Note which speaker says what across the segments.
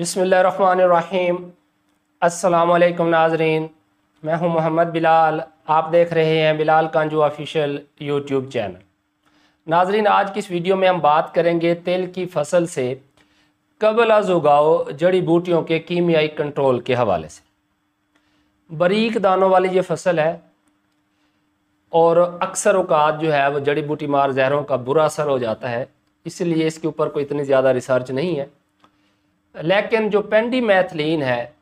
Speaker 1: बसमीम् अल्लाम नाजरीन मैं हूं मोहम्मद बिलाल आप देख रहे हैं Bilal Kanju official YouTube channel नाजरीन आज की इस वीडियो में हम बात करेंगे तेल की फसल से कबल उगाओ जड़ी बूटियों के कीमियाई कंट्रोल के हवाले से बरीक दानों वाली ये फसल है और अक्सर अवकात जो है वो जड़ी बूटी मार जहरों का बुरा असर हो जाता है इसलिए इसके ऊपर कोई इतनी ज़्यादा रिसर्च नहीं है लेकिन जो पेंडी मैथलिन है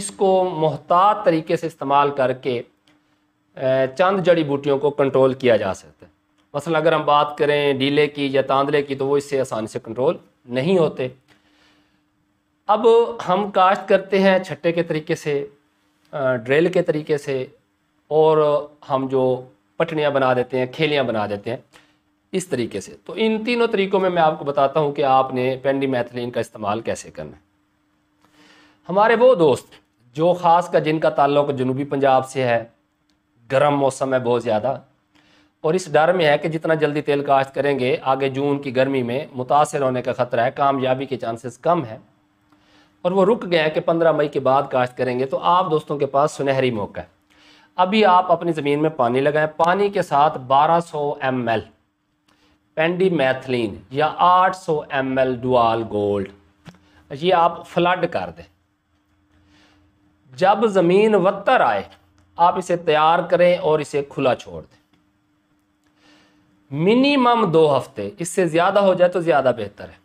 Speaker 1: इसको मोहतात तरीके से इस्तेमाल करके चंद जड़ी बूटियों को कंट्रोल किया जा सकता है मसल अगर हम बात करें डीले की या तांदले की तो वो इससे आसानी से कंट्रोल नहीं होते अब हम काश्त करते हैं छट्टे के तरीके से ड्रेल के तरीके से और हम जो पटनियाँ बना देते हैं खेलियाँ बना देते हैं इस तरीके से तो इन तीनों तरीकों में मैं आपको बताता हूँ कि आपने पेंडीमेथलिन का इस्तेमाल कैसे करना है हमारे वो दोस्त जो ख़ास कर जिनका ताल्लुक जनूबी पंजाब से है गर्म मौसम है बहुत ज़्यादा और इस डर में है कि जितना जल्दी तेल काश्त करेंगे आगे जून की गर्मी में मुतासर होने का ख़तरा है कामयाबी के चांसेस कम है और वो रुक गए हैं कि पंद्रह मई के बाद काश्त करेंगे तो आप दोस्तों के पास सुनहरी मौका है अभी आप अपनी ज़मीन में पानी लगाएं पानी के साथ 1200 एल मैथलीन या 800 सौ एम एल डुआल गोल्ड ये आप फ्लड कर दें जब ज़मीन वत्तर आए आप इसे तैयार करें और इसे खुला छोड़ दें मिनिमम दो हफ्ते इससे ज़्यादा हो जाए तो ज़्यादा बेहतर है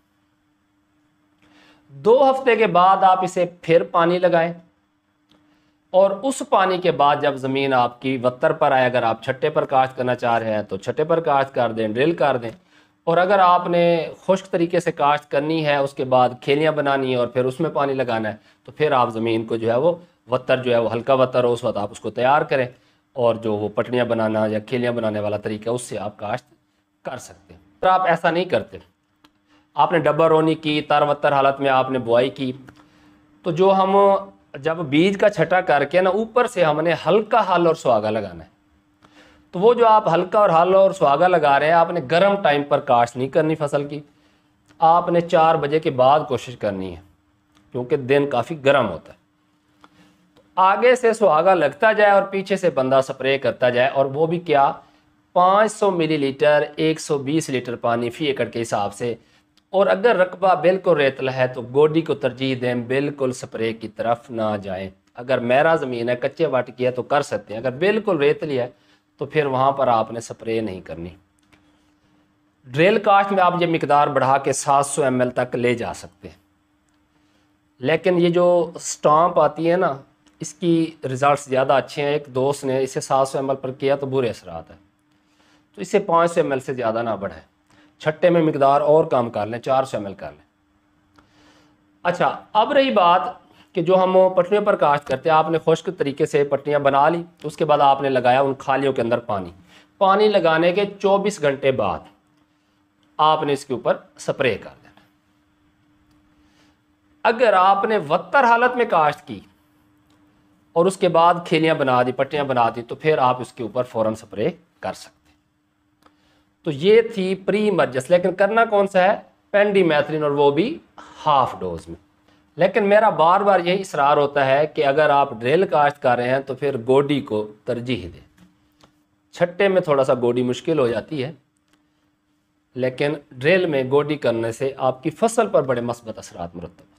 Speaker 1: दो हफ्ते के बाद आप इसे फिर पानी लगाएं और उस पानी के बाद जब ज़मीन आपकी वत्तर पर आए अगर आप छट्टे पर काश्त करना चाह रहे हैं तो छट्टे पर काश्त कर दें ड्रिल कर दें और अगर आपने खुश्क तरीके से काश्त करनी है उसके बाद खेलियाँ बनानी है और फिर उसमें पानी लगाना है तो फिर आप ज़मीन को जो है वो वत्तर जो है वो हल्का वत्तर हो उस वक्त आप उसको तैयार करें और जो वो पटड़ियाँ बनाना या खेलियाँ बनाने वाला तरीका है उससे आप काश्त कर सकते हैं पर आप ऐसा नहीं करते आपने डब्बा रोनी की तार वत्तर हालत में आपने बुआई की तो जो हम जब बीज का छटा करके ना ऊपर से हमने हल्का हल और सुहागा लगाना है तो वो जो आप हल्का और हल और सुहागा लगा रहे हैं आपने गर्म टाइम पर काश्त नहीं करनी फसल की आपने चार बजे के बाद कोशिश करनी है क्योंकि दिन काफ़ी गर्म होता है तो आगे से सुहागा लगता जाए और पीछे से बंदा स्प्रे करता जाए और वो भी क्या 500 मिलीलीटर 120 लीटर पानी फी एकड़ के हिसाब से और अगर रकबा बिल्कुल रेतला है तो गोडी को तरजीह दें बिल्कुल स्प्रे की तरफ ना जाएं अगर मैरा ज़मीन है कच्चे वाट की है तो कर सकते हैं अगर बिल्कुल रेतली है तो फिर वहाँ पर आपने स्प्रे नहीं करनी ड्रेल कास्ट में आप ये मकदार बढ़ा के सात सौ एम एल तक ले जा सकते हैं लेकिन ये जो स्टाम्प आती है ना इसकी रिज़ल्ट ज़्यादा अच्छे हैं एक दोस्त ने इसे सात सौ एम एल पर किया तो बुरे असरात है तो इसे पाँच सौ एम एल से ज़्यादा ना बढ़ाए छट्टे में मकदार और कम कर लें चार सौ एम कर लें अच्छा अब रही बात कि जो हम पटरियों पर काश्त करते हैं आपने खुश्क तरीके से पटरियाँ बना ली उसके बाद आपने लगाया उन खालियों के अंदर पानी पानी लगाने के 24 घंटे बाद आपने इसके ऊपर स्प्रे कर देना अगर आपने वत्तर हालत में काश्त की और उसके बाद खेलियाँ बना दी पट्टियाँ बना दी तो फिर आप इसके ऊपर फ़ौरन स्प्रे कर सकते तो ये थी प्री मर्जस लेकिन करना कौन सा है पेंडीमैथ्रिन और वो भी हाफ डोज में लेकिन मेरा बार बार यही इसरार होता है कि अगर आप ड्रेल काश्त कर रहे हैं तो फिर गोडी को तरजीह दें छट्टे में थोड़ा सा गोडी मुश्किल हो जाती है लेकिन ड्रेल में गोडी करने से आपकी फसल पर बड़े मस्बत असरात मरतब